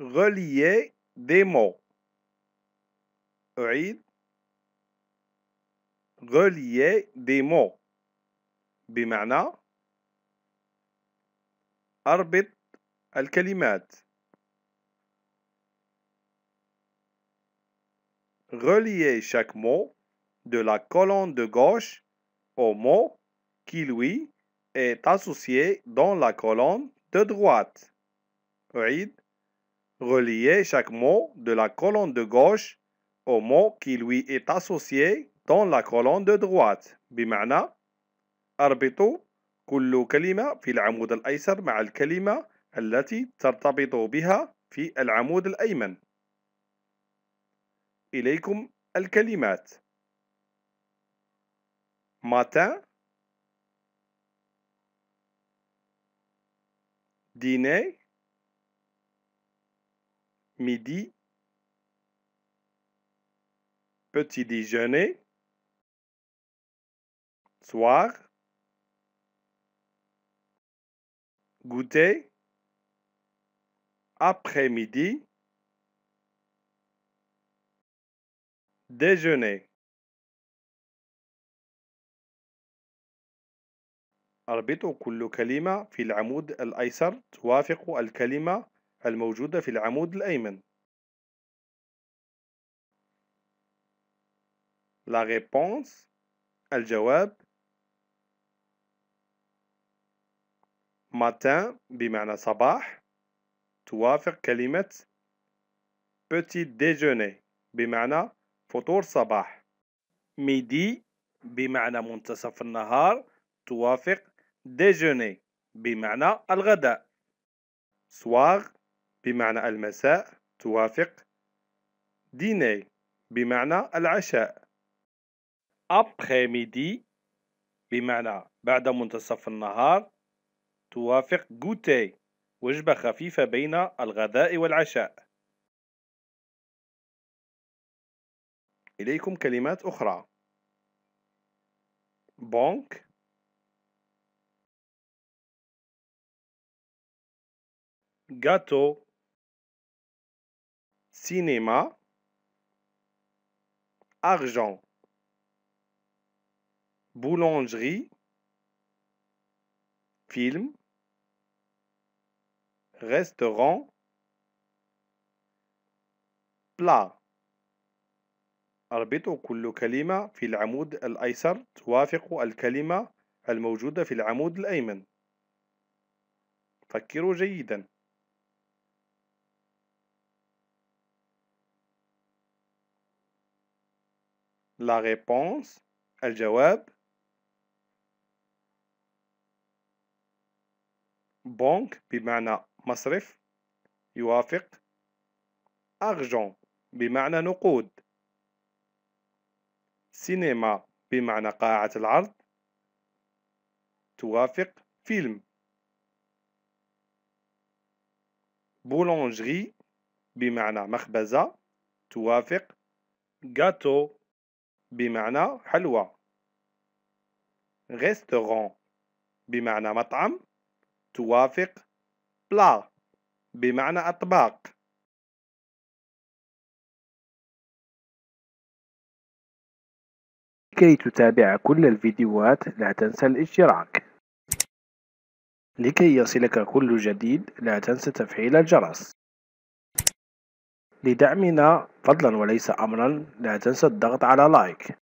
Relier des mots. Relier des mots. بمعنى les kalimat relier chaque mot de la colonne de gauche au mot qui lui est associé dans la colonne de droite. relier chaque mot de la colonne de gauche au mot qui lui est associé dans la colonne de droite بمعنى أربطوا كل كلمة في العمود الأيسر مع الكلمة التي ترتبط بها في العمود الأيمن إليكم الكلمات matin dîner midi, petit déjeuner, soir, goûter, après-midi, déjeuner. أربطوا كل كلمة في العمود الأيسر توافق الكلمة الموجودة في العمود الأيمن La réponse الجواب matin بمعنى صباح توافق كلمة petit déjeuner بمعنى فطور صباح ميدي بمعنى منتصف النهار توافق déjeuner بمعنى الغداء soir بمعنى المساء توافق ديني بمعنى العشاء après-midi بمعنى بعد منتصف النهار توافق goûter وجبة خفيفة بين الغداء والعشاء إليكم كلمات أخرى بونك gâteau cinéma, argent, boulangerie, film, restaurant, بلا أربطوا كل كلمة في العمود الأيسر توافق الكلمة الموجودة في العمود الأيمن. فكروا جيداً. لا ريبونس الجواب بنك بمعنى مصرف يوافق أرجون بمعنى نقود سينما بمعنى قاعة العرض توافق فيلم بولونجري بمعنى مخبزة توافق جاتو بمعنى حلوى restaurant بمعنى مطعم توافق بلا بمعنى أطباق لكي تتابع كل الفيديوهات لا تنسى الاشتراك لكي يصلك كل جديد لا تنسى تفعيل الجرس لدعمنا فضلا وليس أمرا لا تنسى الضغط على لايك